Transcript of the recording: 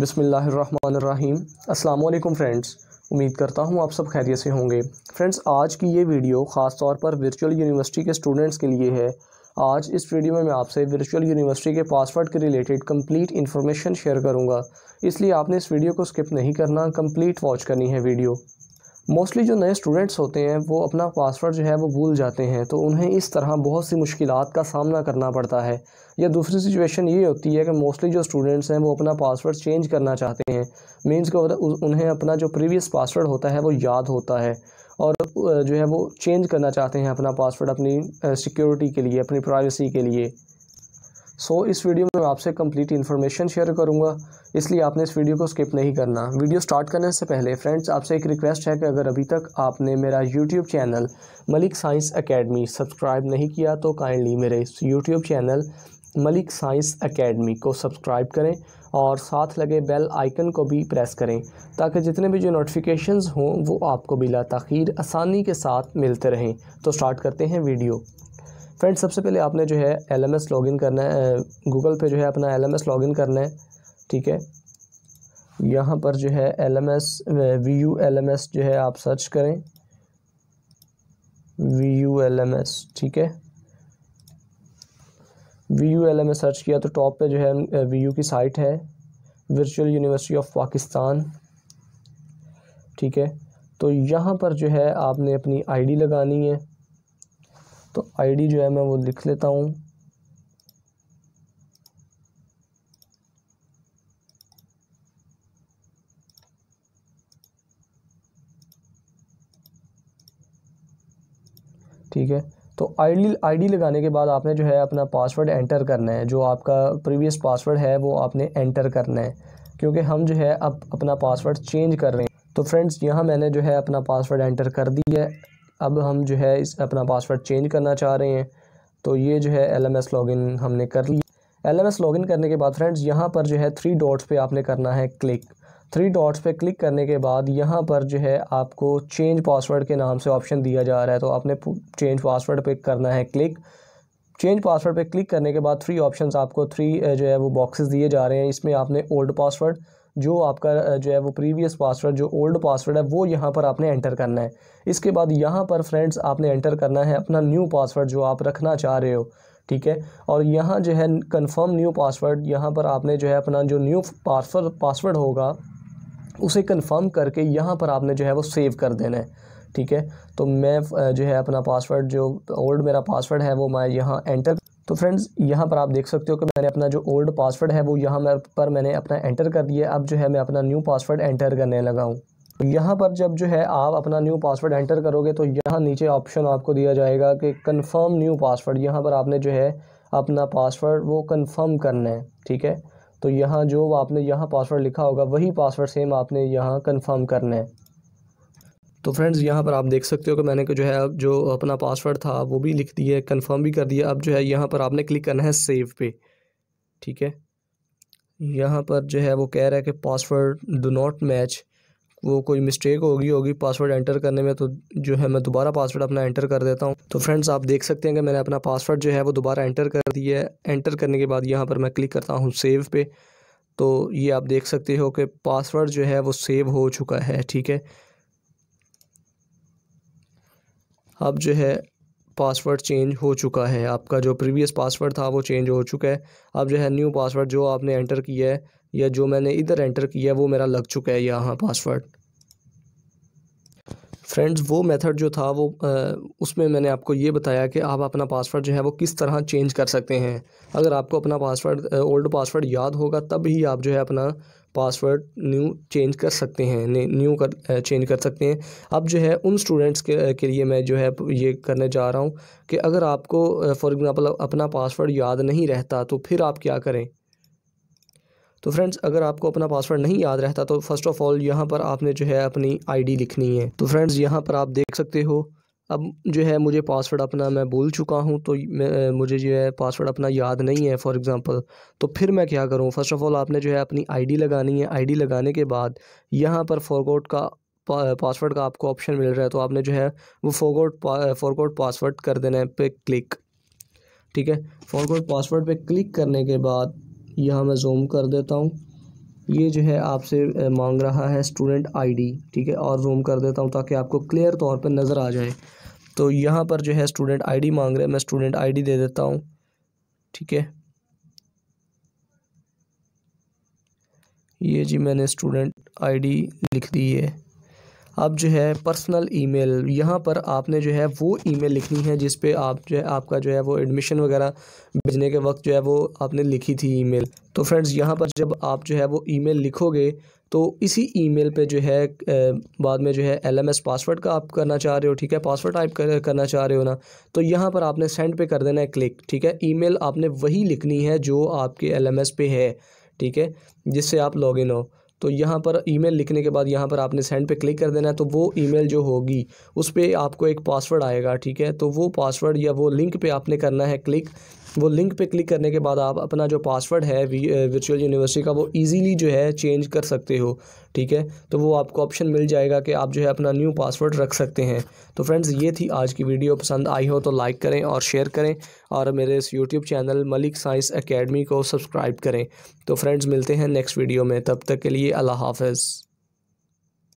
बिसमीम् अल्लाम फ्रेंड्स उम्मीद करता हूँ आप सब खैरियत से होंगे फ्रेंड्स आज की ये वीडियो ख़ास तौर पर वर्चुअल यूनिवर्सिटी के स्टूडेंट्स के लिए है आज इस वीडियो में मैं आपसे वर्चुअल यूनिवर्सिटी के पासवर्ड के रिलेटेड कंप्लीट इन्फॉर्मेशन शेयर करूँगा इसलिए आपने इस वीडियो को स्किप नहीं करना कम्प्लीट वॉच करनी है वीडियो मोस्टली जो नए स्टूडेंट्स होते हैं वो अपना पासवर्ड जो है वो भूल जाते हैं तो उन्हें इस तरह बहुत सी मुश्किल का सामना करना पड़ता है या दूसरी सिचुएशन ये होती है कि मोस्टली जो स्टूडेंट्स हैं वो अपना पासवर्ड चेंज करना चाहते हैं मीन्स के उन्हें अपना जो प्रीवियस पासवर्ड होता है वो याद होता है और जो है वो चेंज करना चाहते हैं अपना पासवर्ड अपनी सिक्योरिटी के लिए अपनी प्राइवेसी के लिए सो so, इस वीडियो में मैं आपसे कंप्लीट इन्फॉर्मेशन शेयर करूंगा इसलिए आपने इस वीडियो को स्किप नहीं करना वीडियो स्टार्ट करने से पहले फ्रेंड्स आपसे एक रिक्वेस्ट है कि अगर अभी तक आपने मेरा YouTube channel Malik science academy subscribe नहीं किया तो काइंडली मेरे इस YouTube channel Malik science academy को सब्सक्राइब करें और साथ लगे बेल आइकन को भी प्रेस करें ताकि जितने भी जो नोटिफिकेशंस हों वो आपको बिला तखीर आसानी के साथ मिलते रहें तो स्टार्ट करते हैं वीडियो फ्रेंड सबसे पहले आपने जो है एल एम एस इन करना है गूगल पे जो है अपना एल एम एस इन करना है ठीक है यहाँ पर जो है L M S V U L M S जो है आप सर्च करें V U L M S ठीक है V U L M S search किया तो टॉप पे जो है वी यू की साइट है वर्चुअल यूनिवर्सिटी ऑफ पाकिस्तान ठीक है तो यहाँ पर जो है आपने अपनी आईडी लगानी है तो आईडी जो है मैं वो लिख लेता हूँ ठीक है तो आईडी आईडी लगाने के बाद आपने जो है अपना पासवर्ड एंटर करना है जो आपका प्रीवियस पासवर्ड है वो आपने एंटर करना है क्योंकि हम जो है अब अपना पासवर्ड चेंज कर रहे हैं तो फ्रेंड्स यहाँ मैंने जो है अपना पासवर्ड एंटर कर दिया है अब हम जो है इस अपना पासवर्ड चेंज करना चाह रहे हैं तो ये जो है एल एम एस लॉगिन हमने कर लिया एल एम एस लॉगिन करने के बाद फ्रेंड्स यहाँ पर जो है थ्री डॉट्स पे आपने करना है क्लिक थ्री डॉट्स पे क्लिक करने के बाद यहाँ पर जो है आपको चेंज पासवर्ड के नाम से ऑप्शन दिया जा रहा है तो आपने चेंज पासवर्ड पे करना है क्लिक चेंज पासवर्ड पर क्लिक करने के बाद थ्री ऑप्शन आपको थ्री जो है वो बॉक्सेज दिए जा रहे हैं इसमें आपने ओल्ड पासवर्ड जो आपका जो है वो प्रीवियस पासवर्ड जो ओल्ड पासवर्ड है वो यहाँ पर आपने एंटर करना है इसके बाद यहाँ पर फ्रेंड्स आपने एंटर करना है अपना न्यू पासवर्ड जो आप रखना चाह रहे हो ठीक है और यहाँ जो है कंफर्म न्यू पासवर्ड यहाँ पर आपने जो है अपना जो न्यू पासवर्ड पासवर्ड होगा उसे कंफर्म करके यहाँ पर आपने जो है वो सेव कर देना है ठीक है तो मैं जो है अपना पासवर्ड जो ओल्ड मेरा पासवर्ड है वो मैं यहाँ एंटर तो फ्रेंड्स यहाँ पर आप देख सकते हो कि मैंने अपना जो ओल्ड पासवर्ड है वो यहाँ पर मैंने अपना एंटर कर दिया अब जो है मैं अपना न्यू पासवर्ड एंटर करने लगा हूँ तो यहाँ पर जब जो है आप अपना न्यू पासवर्ड एंटर करोगे तो यहाँ नीचे ऑप्शन आपको दिया जाएगा कि कन्फर्म न्यू पासवर्ड यहाँ पर आपने जो है अपना पासवर्ड वो कन्फर्म करना है ठीक है तो यहाँ जो आपने यहाँ पासवर्ड लिखा होगा वही पासवर्ड सेम आपने यहाँ कन्फर्म करना है तो फ्रेंड्स यहाँ पर आप देख सकते हो कि मैंने जो है अब जो अपना पासवर्ड था वो भी लिख दिया है कन्फर्म भी कर दिया अब जो है यहाँ पर आपने क्लिक करना है सेव पे ठीक है यहाँ पर जो है वो कह रहा है कि पासवर्ड डो नॉट मैच वो कोई मिस्टेक होगी होगी पासवर्ड एंटर करने में तो जो है मैं दोबारा पासवर्ड अपना एंटर कर देता हूँ तो फ्रेंड्स आप देख सकते हैं कि मैंने अपना पासवर्ड जो है वो दोबारा एंटर कर दिया है एंटर करने के बाद यहाँ पर मैं क्लिक करता हूँ सेव पे तो ये आप देख सकते हो कि पासवर्ड जो है वो सेव हो चुका है ठीक है अब जो है पासवर्ड चेंज हो चुका है आपका जो प्रीवियस पासवर्ड था वो चेंज हो चुका है अब जो है न्यू पासवर्ड जो आपने एंटर किया है या जो मैंने इधर एंटर किया है वो मेरा लग चुका है यहाँ पासवर्ड फ्रेंड्स वो मेथड जो था वो आ, उसमें मैंने आपको ये बताया कि आप अपना पासवर्ड जो है वो किस तरह चेंज कर सकते हैं अगर आपको अपना पासवर्ड ओल्ड पासवर्ड याद होगा तब ही आप जो है अपना पासवर्ड न्यू चेंज कर सकते हैं न्यू कर चेंज कर सकते हैं अब जो है उन स्टूडेंट्स के, के लिए मैं जो है ये करने जा रहा हूँ कि अगर आपको फॉर एग्ज़ाम्पल अपना पासवर्ड याद नहीं रहता तो फिर आप क्या करें तो फ्रेंड्स अगर आपको अपना पासवर्ड नहीं याद रहता तो फर्स्ट ऑफ ऑल यहाँ पर आपने जो है अपनी आईडी लिखनी है तो फ्रेंड्स यहाँ पर आप देख सकते हो अब जो है मुझे पासवर्ड अपना मैं भूल चुका हूँ तो मुझे जो है पासवर्ड अपना याद नहीं है फॉर एग्ज़ाम्पल तो फिर मैं क्या करूँ फ़र्स्ट ऑफ़ ऑल आपने जो है अपनी आईडी लगानी है आईडी लगाने के बाद यहाँ पर फॉरगोट का पासवर्ड का आपको ऑप्शन मिल रहा है तो आपने जो है वो फॉरगोट फॉरगोट पासवर्ड कर देना है पे क्लिक ठीक है फॉरगोट पासवर्ड पर क्लिक करने के बाद यहाँ मैं जूम कर देता हूँ ये जो है आपसे मांग रहा है स्टूडेंट आईडी ठीक है और जूम कर देता हूँ ताकि आपको क्लियर तौर पर नज़र आ जाए तो यहाँ पर जो है स्टूडेंट आईडी मांग रहे हैं मैं स्टूडेंट आईडी दे देता हूँ ठीक है ये जी मैंने स्टूडेंट आईडी लिख दी है अब जो है पर्सनल ईमेल यहाँ पर आपने जो है वो ईमेल लिखनी है जिस पे आप जो है आपका जो है वो एडमिशन वगैरह भेजने के वक्त जो है वो आपने लिखी थी ईमेल तो फ्रेंड्स यहाँ पर जब आप जो है वो ईमेल लिखोगे तो इसी ईमेल पे जो है बाद में जो है एलएमएस पासवर्ड का आप करना चाह रहे हो ठीक है पासवर्ड टाइप कर, करना चाह रहे हो ना तो यहाँ पर आपने सेंड पे कर देना है क्लिक ठीक है ईमेल आपने वही लिखनी है जो आपके एलएमएस पे है ठीक है जिससे आप लॉगिन हो तो यहाँ पर ईमेल लिखने के बाद यहाँ पर आपने सेंड पे क्लिक कर देना है तो वो ईमेल जो होगी उस पर आपको एक पासवर्ड आएगा ठीक है तो वो पासवर्ड या वो लिंक पे आपने करना है क्लिक वो लिंक पे क्लिक करने के बाद आप अपना जो पासवर्ड है वर्चुअल यूनिवर्सिटी का वो ईजीली जो है चेंज कर सकते हो ठीक है तो वो आपको ऑप्शन मिल जाएगा कि आप जो है अपना न्यू पासवर्ड रख सकते हैं तो फ्रेंड्स ये थी आज की वीडियो पसंद आई हो तो लाइक करें और शेयर करें और मेरे इस YouTube channel Malik science academy को सब्सक्राइब करें तो फ्रेंड्स मिलते हैं नेक्स्ट वीडियो में तब तक के लिए अल्लाह हाफ